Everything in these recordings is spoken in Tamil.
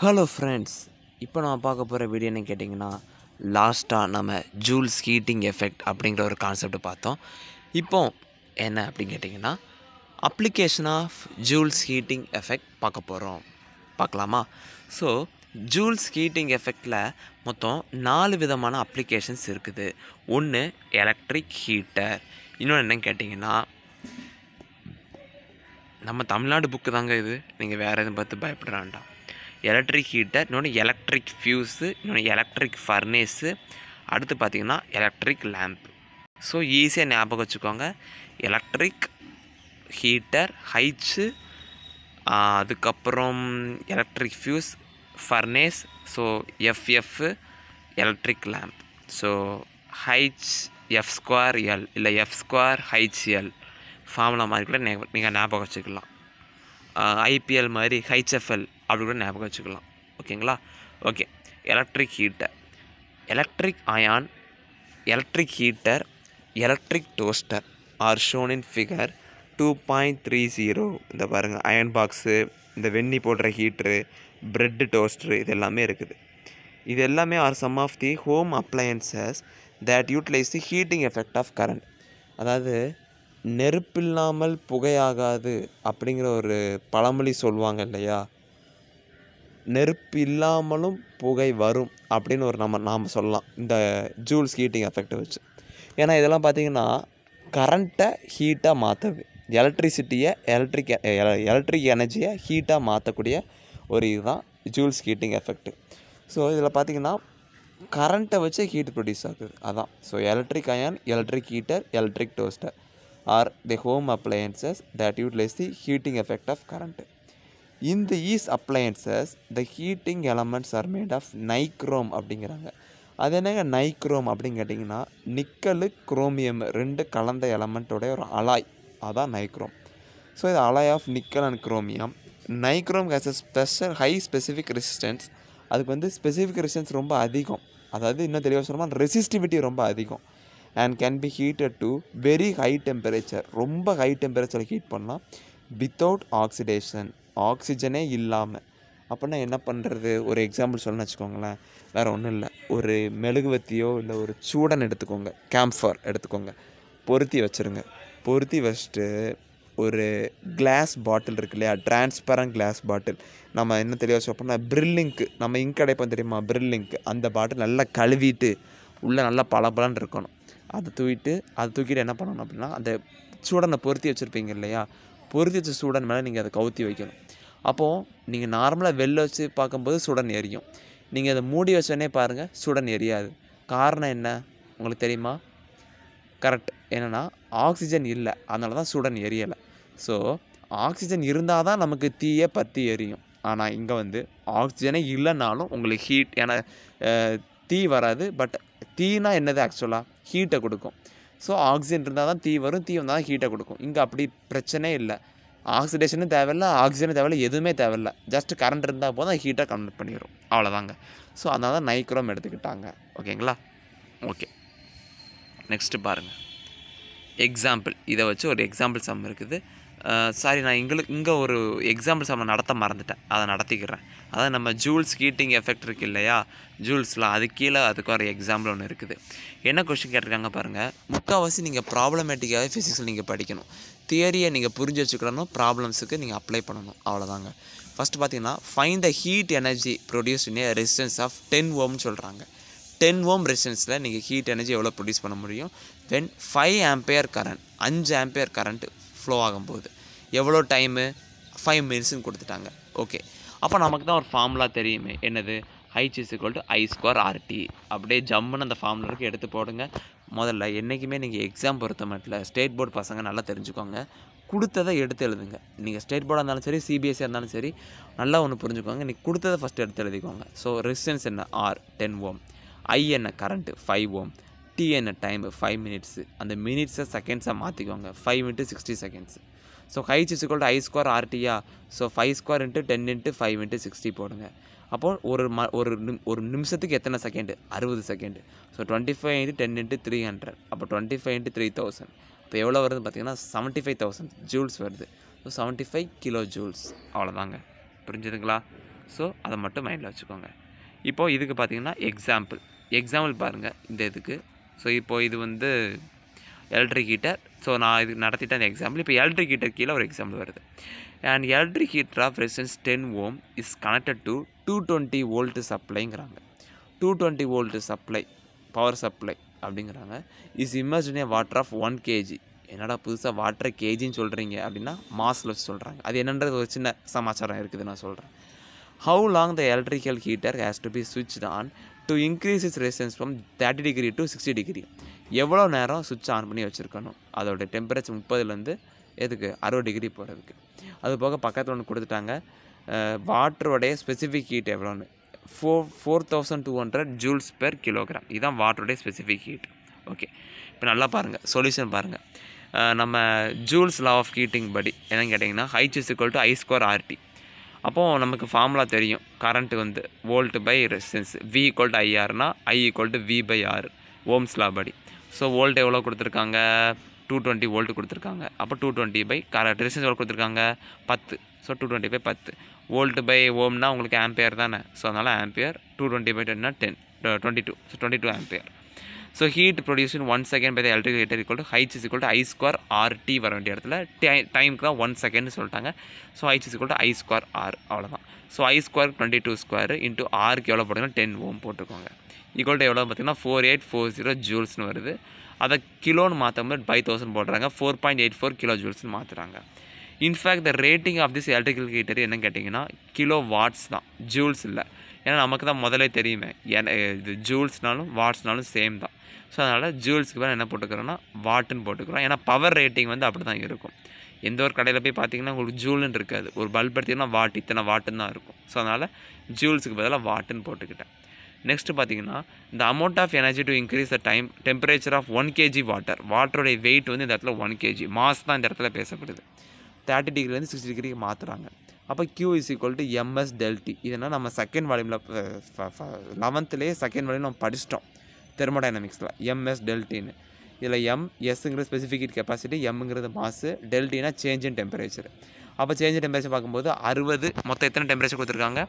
ஹலோ ஃப்ரெண்ட்ஸ் இப்போ நான் பார்க்க போகிற வீடியோ என்ன கேட்டிங்கன்னா லாஸ்ட்டாக நம்ம ஜூல்ஸ் ஹீட்டிங் எஃபெக்ட் அப்படிங்கிற ஒரு கான்செப்ட் பார்த்தோம் இப்போ என்ன அப்படின்னு கேட்டிங்கன்னா application of Joule's heating effect பார்க்க போகிறோம் பார்க்கலாமா ஸோ ஜூல்ஸ் ஹீட்டிங் எஃபெக்டில் மொத்தம் நாலு விதமான அப்ளிகேஷன்ஸ் இருக்குது ஒன்று எலக்ட்ரிக் ஹீட்டர் இன்னொன்று என்னன்னு கேட்டிங்கன்னா நம்ம தமிழ்நாடு புக்கு தாங்க இது நீங்கள் வேறு எதுவும் பார்த்து பயப்பட வேண்டாம் எலக்ட்ரிக் ஹீட்டர் இன்னொன்று எலக்ட்ரிக் ஃப்யூஸு இன்னொன்று எலக்ட்ரிக் ஃபர்னேஸு அடுத்து பார்த்திங்கன்னா எலக்ட்ரிக் லேம்ப் ஸோ ஈஸியாக ஞாபகம் வச்சுக்கோங்க எலக்ட்ரிக் ஹீட்டர் ஹைச்சு அதுக்கப்புறம் electric fuse furnace so FF electric lamp so H F square L இல்லை F square H L formula மாதிரி கூட நீங்கள் ஞாபகம் வச்சுக்கலாம் ஐபிஎல் மாதிரி ஹைச்எஃப்எல் அப்படி கூட ஞாபகம் வச்சுக்கலாம் ஓகேங்களா okay electric heater electric iron electric heater electric toaster are shown in figure two point three zero இந்த பாருங்கள் அயன் பாக்ஸு இந்த வெண்ணி போடுற ஹீட்ரு ப்ரெட்டு டோஸ்டரு இது எல்லாமே இருக்குது இது எல்லாமே are some of the home appliances that utilise the heating effect of current அதாவது நெருப்பில்லாமல் புகையாகாது அப்படிங்கிற ஒரு பழமொழி சொல்லுவாங்க இல்லையா நெருப்பு இல்லாமலும் புகை வரும் அப்படின்னு ஒரு நம்ம நாம் சொல்லலாம் இந்த ஜூல்ஸ் ஹீட்டிங் எஃபெக்டை வச்சு ஏன்னா இதெல்லாம் பார்த்திங்கன்னா கரண்ட்டை ஹீட்டாக மாற்றுது எலக்ட்ரிசிட்டியை எலக்ட்ரிக் எலக்ட்ரிக் எனர்ஜியை ஹீட்டாக மாற்றக்கூடிய ஒரு இதுதான் ஜூல்ஸ் ஹீட்டிங் எஃபெக்ட்டு ஸோ இதில் பார்த்திங்கன்னா கரண்ட்டை வச்சு ஹீட் ப்ரொடியூஸ் ஆகுது அதான் so electric iron electric heater electric toaster are the home appliances that utilise the heating effect of current in these appliances the heating elements are made of nichrome அப்படிங்கிறாங்க அது என்னங்க நைக்ரோம் அப்படின்னு கேட்டிங்கன்னா நிக்கலு குரோமியம் ரெண்டு கலந்த எலமெண்ட்டோடைய ஒரு அலாய் அதான் நைக்ரோம் ஸோ இது alloy of nickel and chromium nichrome has a special high specific resistance அதுக்கு வந்து ஸ்பெசிஃபிக் ரெசிஸ்டன்ஸ் ரொம்ப அதிகம் அதாவது இன்னும் தெளிவாக சொன்னால் ரெசிஸ்டிவிட்டி ரொம்ப அதிகம் and can be heated to very high temperature ரொம்ப ஹை டெம்பரேச்சரில் ஹீட் பண்ணலாம் வித்தவுட் ஆக்சிடேஷன் ஆக்சிஜனே இல்லாமல் அப்போனா என்ன பண்ணுறது ஒரு எக்ஸாம்பிள் சொல்லணும்னு வச்சுக்கோங்களேன் வேறு ஒன்றும் இல்லை ஒரு மெழுகுவத்தியோ இல்லை ஒரு சூடன் எடுத்துக்கோங்க கேம்ஃபர் எடுத்துக்கோங்க பொருத்தி வச்சுருங்க பொருத்தி வச்சுட்டு ஒரு கிளாஸ் பாட்டில் இருக்கு இல்லையா டிரான்ஸ்பரண்ட் கிளாஸ் பாட்டில் நம்ம என்ன தெளிவாக சொல்லப்போனா ப்ரில்லிங்க்கு நம்ம இங்க் அடைப்போம் தெரியுமா ப்ரில்லிங்க்கு அந்த பாட்டில் நல்லா கழுவிட்டு உள்ளே நல்லா பளபளன்னு இருக்கணும் அதை தூக்கிட்டு அதை தூக்கிட்டு என்ன பண்ணணும் அப்படின்னா அந்த சூடனை பொருத்தி வச்சுருப்பீங்க இல்லையா வச்ச சூடன் மேலே நீங்கள் அதை கவுத்தி வைக்கணும் அப்போது நீங்கள் நார்மலாக வெளில வச்சு பார்க்கும்போது சுடன் எரியும் நீங்கள் அதை மூடி வச்சோடனே பாருங்கள் சுடன் எரியாது காரணம் என்ன உங்களுக்கு தெரியுமா கரெக்ட் என்னென்னா ஆக்சிஜன் இல்லை அதனால தான் சுடன் எரியலை ஸோ ஆக்சிஜன் இருந்தால் தான் நமக்கு தீயை பற்றி எரியும் ஆனால் இங்கே வந்து ஆக்சிஜனே இல்லைனாலும் உங்களுக்கு ஹீட் ஏன்னா தீ வராது பட் தீனா என்னது ஆக்சுவலாக ஹீட்டை கொடுக்கும் ஸோ ஆக்சிஜன் இருந்தால் தான் தீ வரும் தீ வந்தால் தான் ஹீட்டை கொடுக்கும் இங்கே அப்படி பிரச்சனை இல்லை ஆக்சிடேஷனும் தேவையில்ல ஆக்சிஜனும் தேவையில்லை எதுவுமே தேவையில்ல ஜஸ்ட் கரண்ட் இருந்தால் போதும் அது ஹீட்டாக கன்வெர்ட் பண்ணிடும் அவ்வளோதாங்க ஸோ அதனால தான் நைக்ரோம் எடுத்துக்கிட்டாங்க ஓகேங்களா ஓகே நெக்ஸ்ட்டு பாருங்கள் எக்ஸாம்பிள் இதை வச்சு ஒரு எக்ஸாம்பிள் சம் இருக்குது சாரி நான் எங்களுக்கு இங்கே ஒரு எக்ஸாம்பிள் சம்ம நடத்த மறந்துட்டேன் அதை நடத்திக்கிறேன் அதான் நம்ம ஜூல்ஸ் ஹீட்டிங் எஃபெக்ட் இருக்குது இல்லையா ஜூல்ஸ்லாம் அது கீழே அதுக்கு ஒரு எக்ஸாம்பிள் ஒன்று இருக்குது என்ன கொஸ்டின் கேட்டிருக்காங்க பாருங்கள் முக்கால்வாசி நீங்கள் ப்ராப்ளமேட்டிக்காகவே ஃபிசிக்ஸில் நீங்கள் படிக்கணும் தியரியை நீங்கள் புரிஞ்சு வச்சுக்கணும் ப்ராப்ளம்ஸுக்கு நீங்கள் அப்ளை பண்ணணும் அவ்வளோதாங்க ஃபஸ்ட்டு பார்த்தீங்கன்னா find the heat energy produced in a resistance of ten ஓம்னு சொல்கிறாங்க டென் ஓம் ரெசிஸ்டன்ஸில் நீங்கள் ஹீட் எனர்ஜி எவ்வளோ ப்ரொடியூஸ் பண்ண முடியும் தென் ஃபைவ் ஆம்பியர் கரண்ட் அஞ்சு ஆம்பியர் கரண்ட்டு ஃப்ளோ ஆகும்போது எவ்வளோ டைமு ஃபைவ் மினிட்ஸுன்னு கொடுத்துட்டாங்க ஓகே அப்போ நமக்கு தான் ஒரு ஃபார்முலா தெரியுமே என்னது H is equal to I square RT அப்படியே ஜம்முன்னு அந்த ஃபார்முலாவுக்கு எடுத்து போடுங்க முதல்ல என்றைக்குமே நீங்கள் எக்ஸாம் பொறுத்த மட்டும் ஸ்டேட் போர்டு பசங்க நல்லா தெரிஞ்சுக்கோங்க கொடுத்ததை எடுத்து எழுதுங்க நீங்கள் ஸ்டேட் போர்டாக இருந்தாலும் சரி சிபிஎஸ்சி e இருந்தாலும் சரி நல்லா ஒன்று புரிஞ்சுக்கோங்க நீங்கள் கொடுத்ததை ஃபஸ்ட்டு எடுத்து எழுதிக்கோங்க ஸோ ரெசிஸ்டன்ஸ் என்ன ஆர் டென் ஓம் ஐ என்ன கரண்ட்டு ஃபைவ் ஓம் என்ன டைம் ஃபைவ் மினிட்ஸு அந்த மினிட்ஸை செகண்ட்ஸாக மாற்றிக்குவாங்க five into sixty seconds so H is equal to I square ஆர்டியா so five square into ten into five into sixty போடுங்க அப்போது ஒரு ம ஒரு நிம் ஒரு நிமிஷத்துக்கு எத்தனை செகண்டு அறுபது second so twenty five into ten into three hundred அப்போ twenty five into three thousand இப்போ எவ்வளோ வருது பார்த்திங்கன்னா செவன்ட்டி ஃபைவ் தௌசண்ட் ஜூல்ஸ் வருது so seventy five kilo joules அவ்வளோதாங்க புரிஞ்சுதுங்களா ஸோ அதை மட்டும் மைண்டில் வச்சுக்கோங்க இப்போது இதுக்கு பார்த்திங்கன்னா எக்ஸாம்பிள் எக்ஸாம்பிள் பாருங்கள் இந்த இதுக்கு ஸோ இப்போது இது வந்து எலக்ட்ரிக் ஹீட்டர் ஸோ நான் இது நடத்திட்டேன் அந்த எக்ஸாம்பிள் இப்போ எலக்ட்ரிக் ஹீட்டர் கீழே ஒரு எக்ஸாம்பிள் வருது and electric heater of residence ten ohm is connected to two twenty volt சப்ளைங்கிறாங்க two twenty volt supply power supply அப்படிங்கிறாங்க இஸ் இமர்ஜினிய வாட்டர் ஆஃப் ஒன் கேஜி என்னடா புதுசாக வாட்டர் கேஜின்னு சொல்கிறீங்க அப்படின்னா மாஸில் வச்சு சொல்கிறாங்க அது என்னன்றது ஒரு சின்ன சமாச்சாரம் இருக்குது நான் சொல்கிறேன் how long the electrical heater has to be சுவிட்ச் on to increase is resistance from thirty degree to sixty degree எவ்வளோ நேரம் சுவிட்ச் ஆன் பண்ணி வச்சுருக்கணும் அதோடய டெம்பரேச்சர் முப்பதுலேருந்து எதுக்கு அறுபது டிகிரி போகிறதுக்கு அது போக பக்கத்தில் ஒன்று கொடுத்துட்டாங்க வாட்டருடைய ஸ்பெசிஃபிக் ஹீட் எவ்வளோன்னு four four thousand two hundred joules per kilogram இதுதான் வாட்டருடைய ஸ்பெசிஃபிக் ஹீட் ஓகே இப்போ நல்லா பாருங்கள் சொல்யூஷன் பாருங்கள் நம்ம ஜூல்ஸ் லா ஆஃப் ஹீட்டிங் படி என்னன்னு கேட்டிங்கன்னா H is equal to I square RT அப்போது நமக்கு ஃபார்முலா தெரியும் கரண்ட்டு வந்து volt by resistance V equal to ஐஆர்னா I equal to V by R ohms படி ஸோ வோல்ட் எவ்வளோ கொடுத்துருக்காங்க டூ டுவெண்ட்டி வோல்ட் கொடுத்துருக்காங்க அப்போ two twenty by correct resistance எவ்வளோ கொடுத்துருக்காங்க பத்து ஸோ டூ டுவெண்ட்டி பை பத்து வோல்ட் பை ஓம்னா உங்களுக்கு ஆம்பியர் தானே ஸோ அதனால் ஆம்பியர் டூ டுவெண்ட்டி பை டென்னா ten twenty two so twenty two ampere so heat produced in one second by the electric heater equal to H is equal to i square RT வர வேண்டிய இடத்துல டை டைமுக்கு தான் ஒன் செகண்ட்னு சொல்லிட்டாங்க so H is equal to I square R அவ்வளோதான் so I square twenty two square into ஆருக்கு எவ்வளோ போட்டுக்கோங்க டென் ஓம் போட்டுக்கோங்க பத்துக்கும் 4840 எவ்வளோ பார்த்தீங்கன்னா ஃபோர் எயிட் ஃபோர் ஜீரோ ஜூல்ஸ்னு வருது அதை கிலோன்னு மாற்றும்போது பை தௌசண்ட் போடுறாங்க four point eight four kilo fact மாற்றுறாங்க in fact the rating of heater electrical heater என்னன்னு கேட்டிங்கன்னா கிலோ வாட்ஸ் தான் ஜூல்ஸ் இல்லை ஏன்னா நமக்கு தான் தெரியுமே இது ஜூல்ஸ்னாலும் வாட்ஸ்னாலும் சேம் தான் ஸோ அதனால் ஜூல்ஸ்க்கு பேர் என்ன போட்டுக்கிறோன்னா வாட்டுன்னு போட்டுக்கிறோம் ஏன்னா பவர் ரேட்டிங் வந்து அப்படி தான் இருக்கும் எந்த ஒரு கடையில் போய் பார்த்தீங்கன்னா உங்களுக்கு ஜூல்னு இருக்காது ஒரு பல்ப் எடுத்திங்கன்னா வாட் இத்தனை வாட்டுன்னு தான் இருக்கும் ஸோ அதனால் ஜூல்ஸுக்கு பதிலாக வாட்டுன்னு போட்டுக்கிட்டேன் நெக்ஸ்ட் பார்த்தீங்கன்னா இந்த amount of energy to increase the time temperature of one kg water வாட்டருடைய வெயிட் வந்து இந்த இடத்துல ஒன் கேஜி மாஸ் தான் இந்த இடத்துல பேசப்படுது தேர்ட்டி டிகிரிலேருந்து சிக்ஸ்டி டிகிரிக்கு மாற்றுறாங்க அப்போ Q is equal to MS del T இதெல்லாம் நம்ம செகண்ட் வால்யூமில் லெவன்த்துலேயே செகண்ட் வால்யூம் நம்ம படிச்சிட்டோம் தெர்மோடைனமிக்ஸில் எம்எஸ் டெல்டின்னு இதில் எம் எஸ்ங்கிறது ஸ்பெசிஃபிக் கெப்பாசிட்டி எம்ங்கிறது மாசு டெல்டினா சேஞ்ச் இன் டெம்பரேச்சர் அப்போ சேஞ்ச் டெம்பரேச்சர் பார்க்கும்போது அறுபது மொத்தம் எத்தனை டெம்பரேச்சர் கொடுத்துருக்காங்க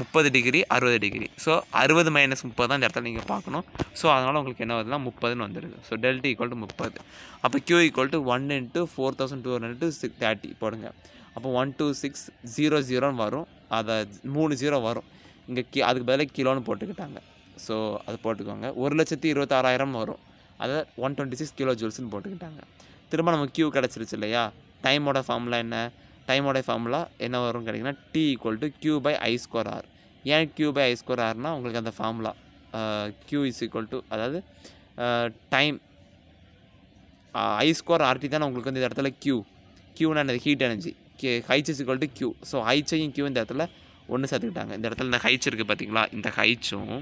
முப்பது டிகிரி அறுபது டிகிரி ஸோ அறுபது மைனஸ் முப்பது தான் இந்த இடத்துல நீங்கள் பார்க்கணும் ஸோ அதனால் உங்களுக்கு என்ன வருதுன்னா முப்பதுன்னு வந்துடுது ஸோ டெல்டி ஈக்குவல் டு முப்பது அப்போ Q equal to one into four thousand two hundred to six thirty போடுங்க அப்போ ஒன் டூ சிக்ஸ் ஜீரோ ஜீரோன்னு வரும் அதை மூணு ஜீரோ வரும் இங்கே கி அதுக்கு பதிலாக கிலோன்னு போட்டுக்கிட்டாங்க ஸோ அதை போட்டுக்கோங்க ஒரு லட்சத்தி இருபத்தாறாயிரம் வரும் அதை ஒன் டுவெண்ட்டி சிக்ஸ் கிலோ ஜூல்ஸ்னு போட்டுக்கிட்டாங்க திரும்ப நமக்கு கியூ கிடச்சிருச்சு இல்லையா டைமோட ஃபார்முலா என்ன டைமோட ஃபார்முலா என்ன வரும்னு கிடைக்குன்னா T equal to Q by I square R ஏன் கியூ பை ஐ ஸ்கோர் ஆர்னால் உங்களுக்கு அந்த formula Q is equal to அதாவது டைம் ஐ ஸ்கோர் ஆர்டி தான் உங்களுக்கு வந்து இந்த இடத்துல கியூ கியூனா என்னது ஹீட் எனர்ஜி கே H is equal to Q so ஹைச்சையும் கியூ இந்த இடத்துல ஒன்று சேர்த்துக்கிட்டாங்க இந்த இடத்துல இந்த ஹைச் இருக்குது பார்த்தீங்களா இந்த ஹைச்சும்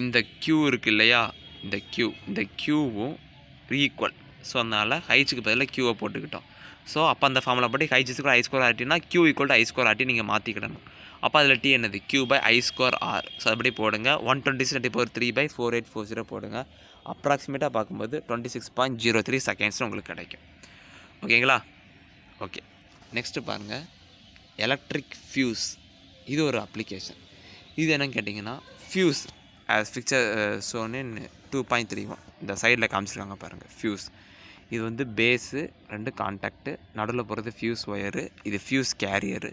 இந்த க்யூ இருக்குது இல்லையா இந்த க்யூ இந்த க்யூவும் ஈக்குவல் ஸோ அதனால் ஹைச்சுக்கு பதிலாக க்யூவை போட்டுக்கிட்டோம் ஸோ அப்போ அந்த ஃபார்மில் படி ஹைச் ஸ்கோர் ஐ ஸ்கோர் ஆர்டினா Q equal to I square RT நீங்கள் மாற்றிக்கிடணும் அப்போ அதில் டி என்னது Q by I square R so அப்படி போடுங்க ஒன் டுவெண்ட்டி சிக்ஸ் இப்போ three by four eight four zero போடுங்க அப்ராக்சிமேட்டாக பார்க்கும்போது twenty six point zero three seconds உங்களுக்கு கிடைக்கும் ஓகேங்களா ஓகே நெக்ஸ்ட்டு பாருங்கள் எலக்ட்ரிக் ஃப்யூஸ் இது ஒரு அப்ளிகேஷன் இது என்னன்னு கேட்டிங்கன்னா fuse as fixture shown two point three one இந்த சைடில் காமிச்சிருக்காங்க பாருங்கள் ஃபியூஸ் இது வந்து பேஸு ரெண்டு கான்டாக்டு நடுவில் போகிறது ஃபியூஸ் ஒயரு இது ஃபியூஸ் கேரியரு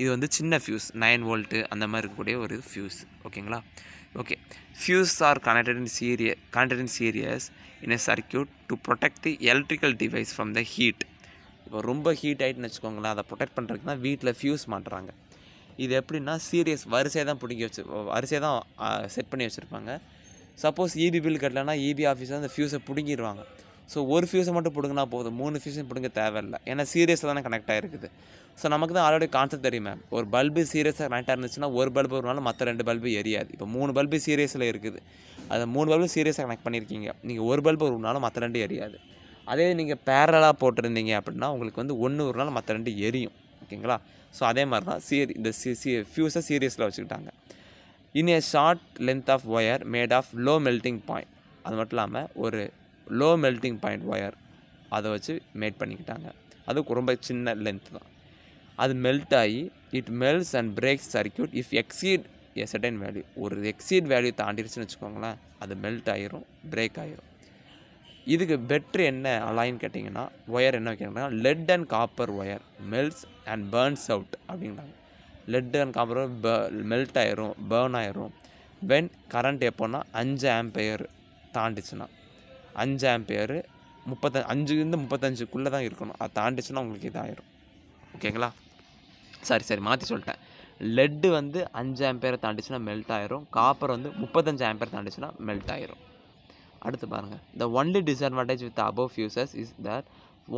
இது வந்து சின்ன ஃபியூஸ் நைன் வோல்ட்டு அந்த மாதிரி இருக்கக்கூடிய ஒரு ஃபியூஸ் ஓகேங்களா okay fuse are connected in series connected in series in a circuit to protect the electrical device from the heat இப்போ ரொம்ப ஹீட் ஆகிட்டுன்னு வச்சுக்கோங்களேன் அதை ப்ரொடெக்ட் பண்ணுறதுக்கு தான் வீட்டில் ஃபியூஸ் மாட்டுறாங்க இது எப்படின்னா சீரியஸ் வரிசையாக தான் பிடிங்கி வச்சு வரிசையாக தான் செட் பண்ணி வச்சுருப்பாங்க சப்போஸ் இபி e பில் கட்டலைன்னா இபி e ஆஃபீஸில் அந்த ஃபியூஸை பிடுங்கிடுவாங்க ஸோ ஒரு ஃபியூஸை மட்டும் பிடுங்கினா போதும் மூணு ஃபியூஸும் பிடுங்க தேவையில்லை ஏன்னா சீரியஸாக தானே கனெக்ட் ஆகிருக்குது ஸோ நமக்கு தான் ஆல்ரெடி கான்செப்ட் தெரியும் மேம் ஒரு பல்பு சீரியஸாக கனெக்டாக இருந்துச்சுன்னா ஒரு பல்பு ஒருனாலும் மற்ற ரெண்டு பல்பு எரியாது இப்போ மூணு பல்பு சீரியஸில் இருக்குது அதை மூணு பல்பு சீரியஸாக கனெக்ட் பண்ணியிருக்கீங்க நீங்கள் ஒரு பல்பு ஒருனாலும் மற்ற ரெண்டு எரியாது அதே நீங்கள் பேரலாக போட்டிருந்தீங்க அப்படின்னா உங்களுக்கு வந்து ஒன்று ஒரு நாள் மற்ற ரெண்டு எரியும் ஓகேங்களா ஸோ அதே மாதிரி தான் சீரி இந்த சி சி ஃபியூஸை சீரியஸில் வச்சுக்கிட்டாங்க in a short length of wire made of low melting point அது மட்டும் இல்லாமல் ஒரு லோ மெல்ட்டிங் பாயிண்ட் ஒயர் அதை வச்சு மேட் பண்ணிக்கிட்டாங்க அதுக்கு ரொம்ப சின்ன லென்த் தான் அது மெல்ட் ஆகி it melts and breaks circuit if exceed a certain value ஒரு எக்ஸீட் வேல்யூ தாண்டிடுச்சுன்னு வச்சுக்கோங்களேன் அது மெல்ட் ஆகிரும் பிரேக் ஆகிரும் இதுக்கு பெட்ரு என்ன அலாயின்னு கேட்டிங்கன்னா ஒயர் என்ன வைக்கிறாங்கன்னா lead and copper wire melts and burns out அப்படிங்கிறாங்க லெட் அண்ட் காப்பர் மெல்ட் ஆயிரும் பேர்ன் ஆயிரும் வென் கரண்ட் எப்போன்னா அஞ்சு ஆம்பையர் தாண்டிச்சுன்னா அஞ்சு ஆம்பையர் முப்பத்த அஞ்சுலேருந்து முப்பத்தஞ்சுக்குள்ளே தான் இருக்கணும் அது தாண்டிச்சுன்னா உங்களுக்கு இதாகிடும் ஓகேங்களா சரி சரி மாற்றி சொல்லிட்டேன் லெட்டு வந்து அஞ்சு ஆம்பேரை தாண்டிச்சுன்னா மெல்ட் ஆயிரும் காப்பர் வந்து முப்பத்தஞ்சு ஆம்பேர் தாண்டிச்சுன்னா மெல்ட் ஆயிரும் அடுத்து பாருங்கள் the only disadvantage with above fuses is that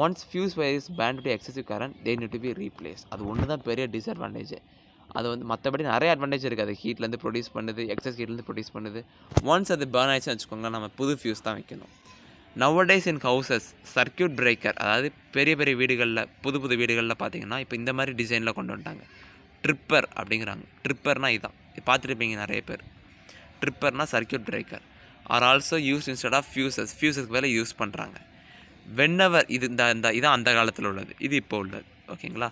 once fuse wire is burnt to excessive current they need to be replace அது ஒன்று தான் பெரிய டிஸ்அட்வான்டேஜ் அது வந்து மற்றபடி நிறைய அட்வான்டேஜ் இருக்குது அது ஹீட்லேருந்து ப்ரொடியூஸ் பண்ணுது எக்ஸஸ் ஹீட்லேருந்து ப்ரொடியூஸ் பண்ணுது ஒன்ஸ் அது பேர்ன் ஆயிடுச்சு வச்சுக்கோங்களேன் நம்ம புது ஃபியூஸ் தான் வைக்கணும் nowadays in houses circuit breaker அதாவது பெரிய பெரிய வீடுகளில் புது புது வீடுகளில் பார்த்தீங்கன்னா இப்போ இந்த மாதிரி டிசைனில் கொண்டு வந்துட்டாங்க ட்ரிப்பர் அப்படிங்கிறாங்க ட்ரிப்பர்னால் இதுதான் பார்த்துருப்பீங்க நிறைய பேர் ட்ரிப்பர்னால் circuit breaker are also use instead of fuses ஃபியூசஸ்க்கு வேலை யூஸ் பண்ணுறாங்க வென்னவர் இது இந்த இந்த இதான் அந்த காலத்தில் உள்ளது இது இப்போ உள்ளது ஓகேங்களா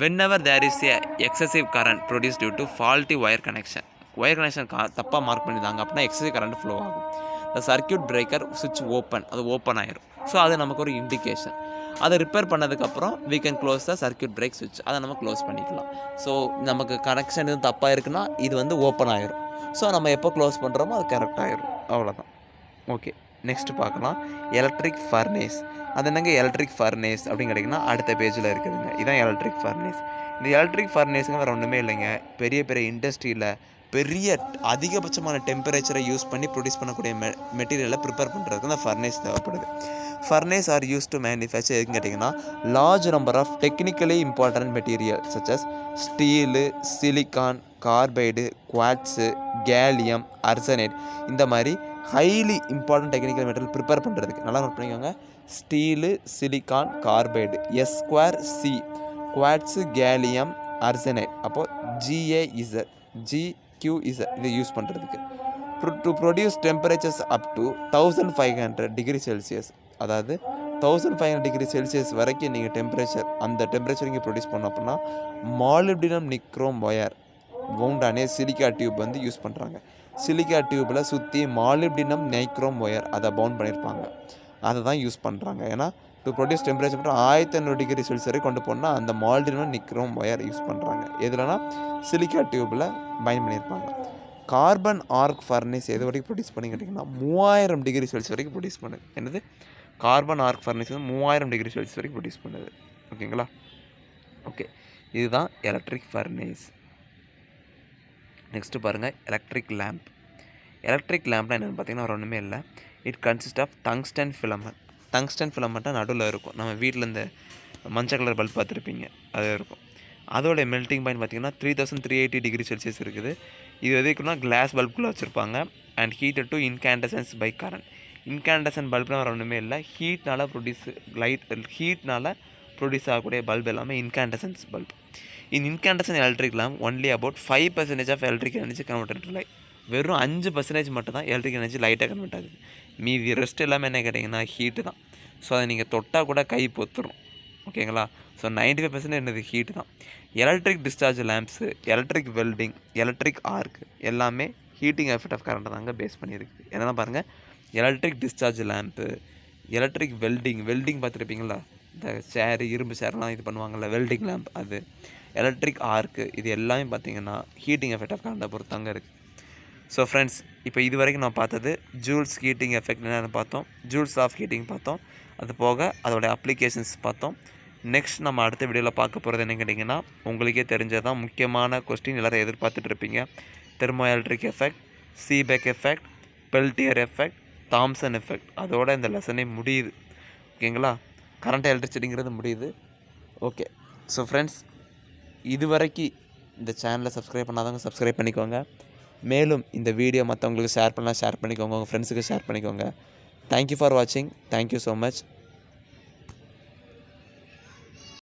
whenever there is a excessive current produce due to faulty wire connection wire connection தப்பாக மார்க் பண்ணியிருந்தாங்க அப்படின்னா எக்ஸசிவ் கரண்ட் ஃப்ளோ ஆகும் இந்த சர்க்கியூட் பிரேக்கர் சுவிட்ச் ஓப்பன் அது ஓப்பன் ஆயிடும் ஸோ அது நமக்கு ஒரு இண்டிகேஷன் அதை ரிப்பேர் பண்ணதுக்கப்புறம் we can close the circuit break சுவிட்ச் அதை நம்ம க்ளோஸ் பண்ணிக்கலாம் ஸோ நமக்கு கனெக்ஷன் எதுவும் தப்பாக இருக்குன்னா இது வந்து ஓப்பன் ஆயிரும் ஸோ நம்ம எப்போ க்ளோஸ் பண்ணுறோமோ அது கரெக்டாகிடும் அவ்வளோதான் ஓகே நெக்ஸ்ட்டு பார்க்கலாம் எலக்ட்ரிக் ஃபர்னேஸ் அது என்னங்க எலக்ட்ரிக் ஃபர்னேஸ் அப்படின்னு கேட்டிங்கன்னா அடுத்த பேஜில் இருக்குதுங்க இதுதான் எலக்ட்ரிக் ஃபர்னேஸ் இந்த எலக்ட்ரிக் ஃபர்னேஸுங்க வேறு ஒன்றுமே இல்லைங்க பெரிய பெரிய இண்டஸ்ட்ரியில் பெரிய அதிகபட்சமான டெம்பரேச்சரை யூஸ் பண்ணி ப்ரொடியூஸ் பண்ணக்கூடிய மெ மெட்டீரியலை ப்ரிப்பேர் பண்ணுறதுக்கு அந்த ஃபர்னேஸ் தேவைப்படுது furnace are use to manufacture எதுன்னு கேட்டிங்கன்னா large number of technically important material such as steel silicon carbide quartz gallium arsenate இந்த மாதிரி highly important technical material prepare பண்ணுறதுக்கு நல்லா நோட் பண்ணிக்கோங்க steel silicon carbide S C quartz gallium arsenide அப்போது ஜிஏஇசட் ஜி கியூ இஸ் இதை யூஸ் பண்ணுறதுக்கு to produce temperatures up to thousand five hundred degree Celsius அதாவது thousand five hundred degree Celsius வரைக்கும் நீங்கள் டெம்பரேச்சர் அந்த டெம்பரேச்சர் இங்கே ப்ரொடியூஸ் பண்ணோம் அப்படின்னா மாலிப்டினம் நிக்ரோம் ஒயர் வவுண்டானே சிலிக்கா டியூப் வந்து யூஸ் பண்ணுறாங்க சிலிக்கா டியூப்பில் சுற்றி மாலிப்டினம் நைக்ரோம் ஒயர் அதை பவுண்ட் பண்ணியிருப்பாங்க அதை தான் யூஸ் பண்ணுறாங்க ஏன்னா டு ப்ரொடியூஸ் டெம்பரேச்சர் மட்டும் ஆயிரத்தி ஐநூறு டிகிரி செல்சியஸ் கொண்டு போனால் அந்த மால்டினும் நிக்ரோம் ஒயர் யூஸ் பண்ணுறாங்க எதுலனா சிலிக்கா டியூப்பில் பயன் பண்ணியிருப்பாங்க கார்பன் ஆர்க் ஃபர்னிஸ் எது வரைக்கும் ப்ரொடியூஸ் பண்ணி கேட்டிங்கன்னா மூவாயிரம் டிகிரி செல்சியஸ் வரைக்கும் ப்ரொடியூஸ் பண்ணுது என்னது கார்பன் ஆர்க் ஃபர்னிஸ் வந்து மூவாயிரம் டிகிரி செல்சியஸ் வரைக்கும் ப்ரொடியூஸ் பண்ணுது ஓகேங்களா ஓகே இதுதான் எலக்ட்ரிக் ஃபர்னிஸ் நெக்ஸ்ட்டு பாருங்கள் எலக்ட்ரிக் லேம்ப் எலக்ட்ரிக் லேம்ப்னால் என்னென்னு பார்த்தீங்கன்னா ஒன்றுமே இல்லை it consist of tungsten filament tungsten ஃபிலமெண்ட்டாக நடுவில் இருக்கும் நம்ம வீட்டில் இந்த மஞ்சள் கலர் பல்ப் பார்த்துருப்பீங்க அது இருக்கும் அதோடய மெல்ட்டிங் பாயிண்ட் பார்த்திங்கன்னா three thousand three eighty degree Celsius இருக்குது இது எதுக்குன்னா கிளாஸ் பல்புக்குள்ளே வச்சுருப்பாங்க and heated to incandescence by current incandescent பல்ப்லாம் வேறு ஒன்றுமே இல்லை ஹீட்னால் ப்ரொடியூஸ் லைட் ஹீட்னால் ப்ரொடியூஸ் ஆகக்கூடிய பல்ப் எல்லாமே இன்கேண்டசன்ஸ் பல்ப் இந்த incandescent electric lamp only about five percentage of electric energy convert to light வெறும் அஞ்சு பர்சன்டேஜ் மட்டும் தான் எலக்ட்ரிக் எனர்ஜி லைட்டாக கன்வெர்ட் ஆகுது மீதி ரெஸ்ட் எல்லாமே என்ன கேட்டிங்கன்னா ஹீட்டு தான் ஸோ அதை நீங்கள் தொட்டால் கூட கை பொத்துரும் ஓகேங்களா ஸோ நைன்டி ஃபைவ் பர்சன்ட் என்னது ஹீட்டு தான் electric discharge lamps electric welding electric arc எல்லாமே ஹீட்டிங் எஃபெக்ட் ஆஃப் கரண்ட்டை தாங்க பேஸ் பண்ணியிருக்கு என்னென்னா பாருங்கள் electric discharge lamp electric welding welding பார்த்துருப்பீங்களா இந்த சேரு இரும்பு சேர்லாம் இது பண்ணுவாங்கள்ல வெல்டிங் லேம்ப் அது எலக்ட்ரிக் ஆர்க்கு இது எல்லாமே பார்த்தீங்கன்னா ஹீட்டிங் எஃபெக்ட் ஆஃப் கரண்ட்டை பொறுத்தாங்க இருக்குது ஸோ ஃப்ரெண்ட்ஸ் இப்போ இது வரைக்கும் நான் பார்த்தது ஜூல்ஸ் ஹீட்டிங் எஃபெக்ட் என்னென்னு பார்த்தோம் ஜூல்ஸ் ஆஃப் ஹீட்டிங் பார்த்தோம் அது போக அதோடய அப்ளிகேஷன்ஸ் பார்த்தோம் நெக்ஸ்ட் நம்ம அடுத்த வீடியோவில் பார்க்க போகிறது என்ன கேட்டிங்கன்னா உங்களுக்கே தெரிஞ்சதான் முக்கியமான கொஸ்டின் எல்லோரும் எதிர்பார்த்துட்ருப்பீங்க thermoelectric effect Seebeck effect Peltier effect Thomson effect அதோட இந்த லெசனே முடியுது ஓகேங்களா கரண்ட் எலக்ட்ரிசிட்டிங்கிறது முடியுது ஓகே ஸோ ஃப்ரெண்ட்ஸ் இதுவரைக்கும் இந்த சேனலை சப்ஸ்கிரைப் பண்ணாதவங்க சப்ஸ்கிரைப் பண்ணிக்கோங்க மேலும் இந்த வீடியோ மற்றவங்களுக்கு ஷேர் பண்ணலாம் ஷேர் பண்ணிக்கோங்க உங்கள் ஃப்ரெண்ட்ஸுக்கு ஷேர் பண்ணிக்கோங்க தேங்க்யூ ஃபார் வாட்சிங் தேங்க்யூ ஸோ மச்